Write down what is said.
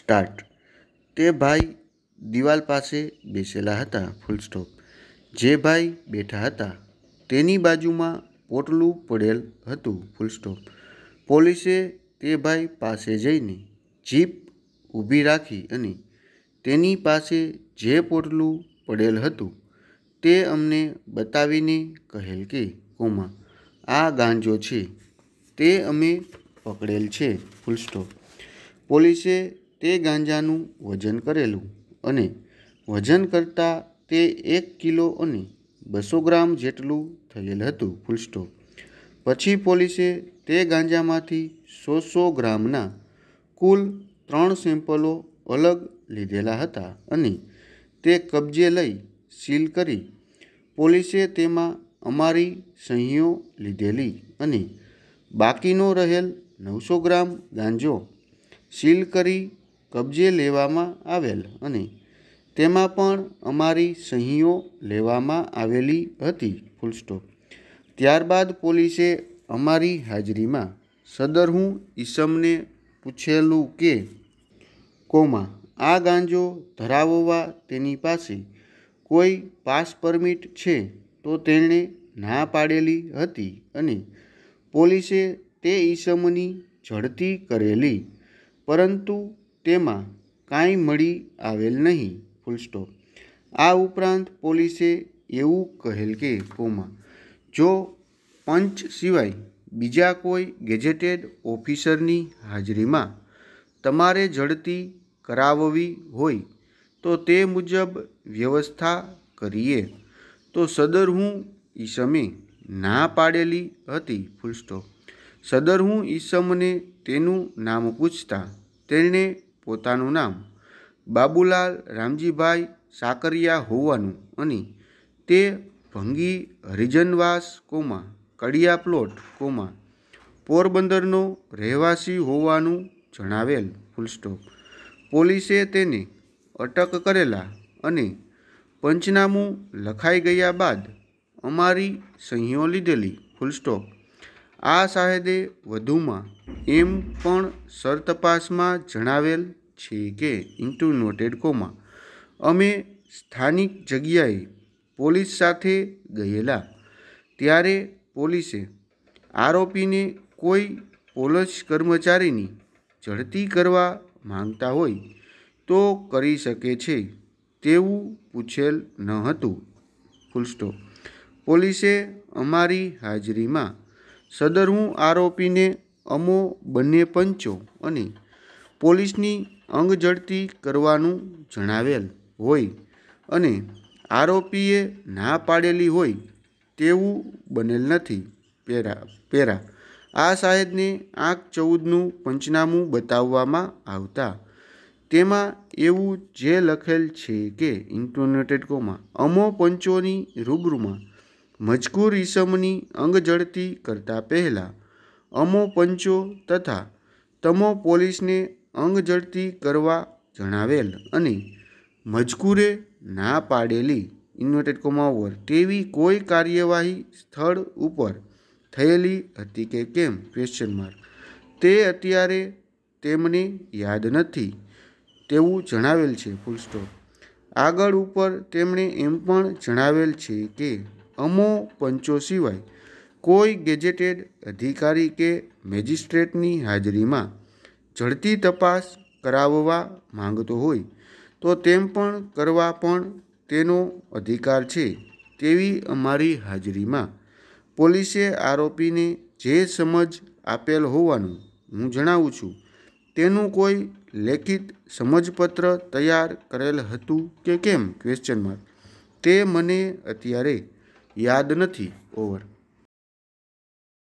start તે ભાઈ દિવાલ પાસે બેસેલા હતા ફૂલ સ્ટોપ જે ભાઈ બેઠા હતા તેની બાજુમાં પોટલું પડેલ હતું ફૂલ સ્ટોપ પોલીસે તે ભાઈ પાસે જઈને જીપ ઊભી રાખી અને તેની પાસે જે પોટલું પડેલ હતું તે અમને બતાવીને કહેલ કે કોમા આ ગાંજો છે તે અમે પકડેલ છે ફૂલ સ્ટોપ પોલીસે તે ગાંજાનું વજન કરેલું અને વજન કરતાં તે એક કિલો અને બસો ગ્રામ જેટલું થયેલ હતું ફૂલ પછી પોલીસે તે ગાંજામાંથી સો સો ગ્રામના કુલ ત્રણ સેમ્પલો અલગ લીધેલા હતા અને તે કબજે લઈ સીલ કરી પોલીસે તેમાં અમારી સહીઓ લીધેલી અને બાકીનો રહેલ નવસો ગ્રામ ગાંજો સીલ કરી કબજે લેવામાં આવેલ અને તેમાં પણ અમારી સહીઓ લેવામાં આવેલી હતી ફૂલસ્ટોપ ત્યારબાદ પોલીસે અમારી હાજરીમાં સદર હું ઈસમને પૂછેલું કે કોમાં આ ગાંજો ધરાવવા તેની પાસે કોઈ પાસ પરમિટ છે તો તેણે ના પાડેલી હતી અને પોલીસે તે ઈસમની ઝડતી કરેલી પરંતુ તેમાં કાંઈ મળી આવેલ નહીં ફૂલસ્ટોપ આ ઉપરાંત પોલીસે એવું કહેલ કે કોમા જો પંચ સિવાય બીજા કોઈ ગેજેટેડ ઓફિસરની હાજરીમાં તમારે ઝડપી કરાવવી હોય તો તે મુજબ વ્યવસ્થા કરીએ તો સદર હું ઈસમે ના પાડેલી હતી ફૂલસ્ટોપ સદર હું ઈસમને તેનું નામ પૂછતા તેણે પોતાનું નામ બાબુલાલ રામજીભાઈ સાકરિયા હોવાનું અને તે ભંગી હરિજનવાસ કોમા કડિયા પ્લોટ કોમા પોરબંદરનો રહેવાસી હોવાનું જણાવેલ ફૂલસ્ટોપ પોલીસે તેને અટક કરેલા અને પંચનામું લખાઈ ગયા બાદ અમારી સહીઓ લીધેલી ફૂલસ્ટોપ આ શાહેદે વધુમાં એમ પણ સરતપાસમાં જણાવેલ છે કે ઇન્ટુ નોટેડ અમે સ્થાનિક જગ્યાએ પોલીસ સાથે ગયેલા ત્યારે પોલીસે આરોપીને કોઈ પોલીસ કર્મચારીની ઝડતી કરવા માંગતા હોય તો કરી શકે છે તેવું પૂછેલ ન હતું ફૂલસ્ટો પોલીસે અમારી હાજરીમાં સદર હું આરોપીને અમો બંને પંચો અને પોલીસની અંગઝડતી કરવાનું જણાવેલ હોય અને આરોપીએ ના પાડેલી હોય તેવું બનેલ નથી પેરા પેરા આ સાહેબને આંખ ચૌદનું પંચનામું બતાવવામાં આવતા તેમાં એવું જે લખેલ છે કે ઇન્ટોનેટેડ કોમાં અમો પંચોની રૂબરૂમાં મજકૂર ઈસમની અંગઝડતી કરતા પહેલાં અમો પંચો તથા તમો પોલીસને અંગઝડતી કરવા જણાવેલ અને મજકૂરે ના પાડેલી ઇન્વર્ટેડ કોમાવર તેવી કોઈ કાર્યવાહી સ્થળ ઉપર થયેલી હતી કે કેમ ક્વેશ્ચન માર્ક તે અત્યારે તેમને યાદ નથી તેવું જણાવેલ છે ફૂલ સ્ટોપ આગળ ઉપર તેમણે એમ પણ જણાવેલ છે કે અમો પંચો સિવાય કોઈ ગેજેટેડ અધિકારી કે મેજિસ્ટ્રેટની હાજરીમાં ઝડપી તપાસ કરાવવા માંગતો હોય તો તેમ પણ કરવા પણ તેનો અધિકાર છે તેવી અમારી હાજરીમાં પોલીસે આરોપીને જે સમજ આપેલ હોવાનું હું જણાવું છું તેનું કોઈ લેખિત સમજપત્ર તૈયાર કરેલ હતું કે કેમ ક્વેશ્ચન માર્ક તે મને અત્યારે યાદ નથી ઓવર